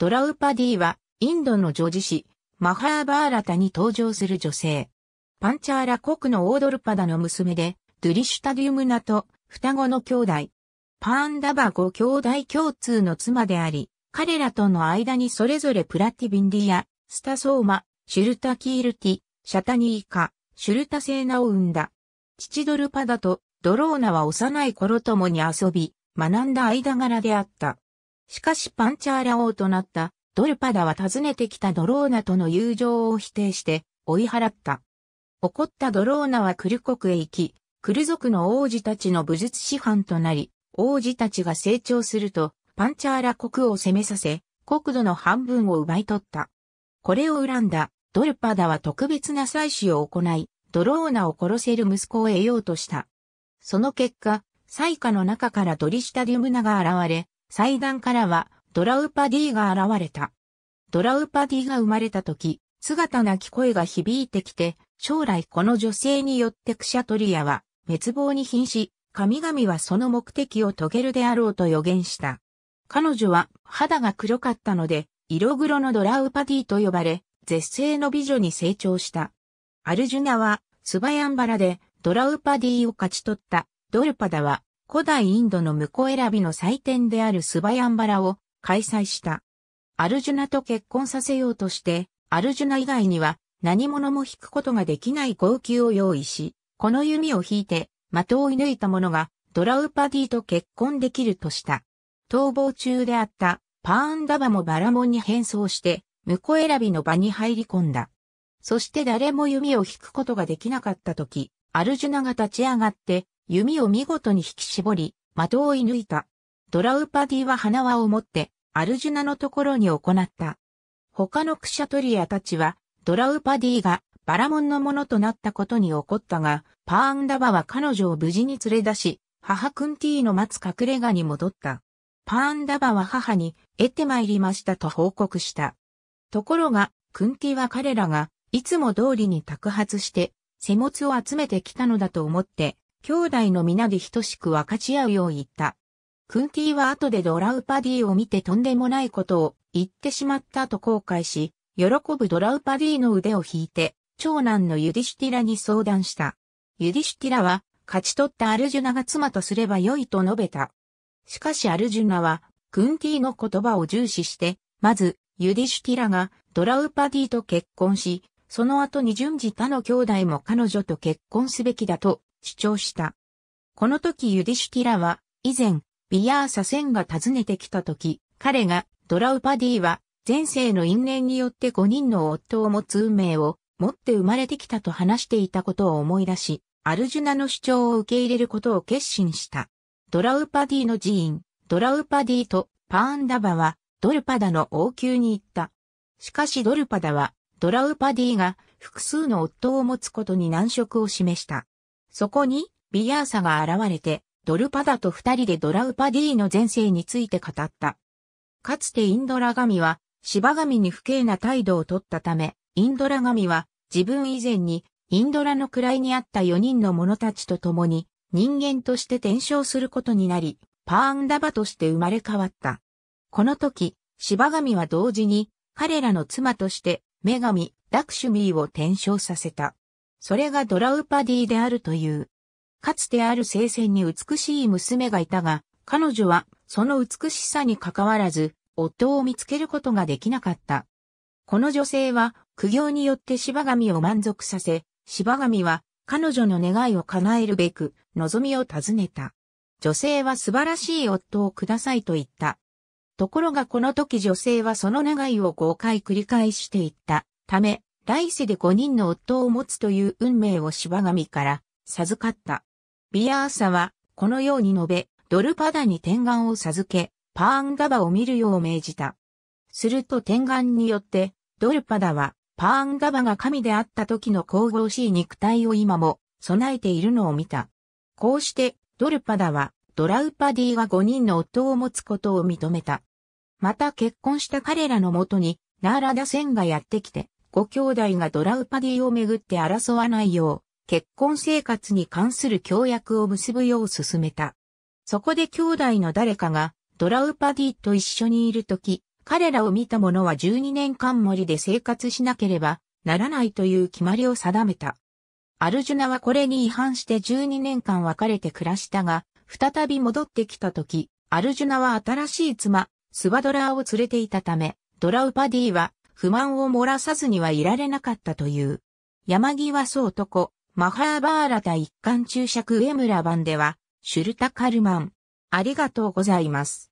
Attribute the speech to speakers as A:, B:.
A: ドラウパディは、インドの女児誌、マハーバーラタに登場する女性。パンチャーラ国のオードルパダの娘で、ドゥリシュタデュムナと双子の兄弟。パーンダバ5兄弟共通の妻であり、彼らとの間にそれぞれプラティビンディア、スタソーマ、シュルタキールティ、シャタニーカ、シュルタセーナを生んだ。父ドルパダとドローナは幼い頃ともに遊び、学んだ間柄であった。しかしパンチャーラ王となったドルパダは訪ねてきたドローナとの友情を否定して追い払った。怒ったドローナはクル国へ行き、クル族の王子たちの武術師範となり、王子たちが成長すると、パンチャーラ国を攻めさせ、国土の半分を奪い取った。これを恨んだ、ドルパダは特別な祭祀を行い、ドローナを殺せる息子を得ようとした。その結果、祭下の中からドリシタディムナが現れ、祭壇からはドラウパディが現れた。ドラウパディが生まれた時、姿なき声が響いてきて、将来この女性によってクシャトリアは滅亡に瀕し、神々はその目的を遂げるであろうと予言した。彼女は肌が黒かったので、色黒のドラウパディと呼ばれ、絶世の美女に成長した。アルジュナは、スバヤンバラでドラウパディを勝ち取った。ドルパダは古代インドの婿選びの祭典であるスバヤンバラを開催した。アルジュナと結婚させようとして、アルジュナ以外には何者も引くことができない号泣を用意し、この弓を引いて的を射抜いた者がドラウパディと結婚できるとした。逃亡中であったパーンダバもバラモンに変装して、婿選びの場に入り込んだ。そして誰も弓を引くことができなかった時、アルジュナが立ち上がって、弓を見事に引き絞り、的を射抜いた。ドラウパディは花輪を持って、アルジュナのところに行った。他のクシャトリアたちは、ドラウパディがバラモンのものとなったことに怒ったが、パーンダバは彼女を無事に連れ出し、母クンティーの待つ隠れ家に戻った。パーンダバは母に、得て参りましたと報告した。ところが、クンティは彼らが、いつも通りに托発して、背物を集めてきたのだと思って、兄弟の皆で等しく分かち合うよう言った。クンティは後でドラウパディを見てとんでもないことを言ってしまったと後悔し、喜ぶドラウパディの腕を引いて、長男のユディシュティラに相談した。ユディシュティラは、勝ち取ったアルジュナが妻とすれば良いと述べた。しかしアルジュナは、クンティの言葉を重視して、まず、ユディシュティラがドラウパディと結婚し、その後に順次他の兄弟も彼女と結婚すべきだと主張した。この時ユディシュティラは、以前、ビアーサセンが訪ねてきた時、彼が、ドラウパディは、前世の因縁によって5人の夫を持つ運命を持って生まれてきたと話していたことを思い出し、アルジュナの主張を受け入れることを決心した。ドラウパディの寺院、ドラウパディとパーンダバはドルパダの王宮に行った。しかしドルパダはドラウパディが複数の夫を持つことに難色を示した。そこに、ビアーサが現れて、ドルパダと二人でドラウパディの前世について語った。かつてインドラ神は、芝神に不敬な態度をとったため、インドラ神は、自分以前に、インドラの位にあった四人の者たちと共に、人間として転生することになり、パーンダバとして生まれ変わった。この時、芝神は同時に、彼らの妻として、女神、ダクシュミーを転生させた。それがドラウパディであるという。かつてある聖戦に美しい娘がいたが、彼女はその美しさに関わらず、夫を見つけることができなかった。この女性は苦行によって芝神を満足させ、芝神は彼女の願いを叶えるべく望みを尋ねた。女性は素晴らしい夫をくださいと言った。ところがこの時女性はその願いを5回繰り返していったため、来世で5人の夫を持つという運命を芝神から授かった。ビアーサは、このように述べ、ドルパダに天眼を授け、パーンガバを見るよう命じた。すると天眼によって、ドルパダは、パーンガバが神であった時の神々しい肉体を今も備えているのを見た。こうして、ドルパダは、ドラウパディが5人の夫を持つことを認めた。また結婚した彼らのもとに、ナーラダセンがやってきて、ご兄弟がドラウパディをめぐって争わないよう、結婚生活に関する協約を結ぶよう進めた。そこで兄弟の誰かがドラウパディと一緒にいるとき、彼らを見た者は12年間森で生活しなければならないという決まりを定めた。アルジュナはこれに違反して12年間別れて暮らしたが、再び戻ってきたとき、アルジュナは新しい妻、スバドラーを連れていたため、ドラウパディは不満を漏らさずにはいられなかったという。山際総男、マハーバーラタ一貫注釈上村版では、シュルタカルマン。ありがとうございます。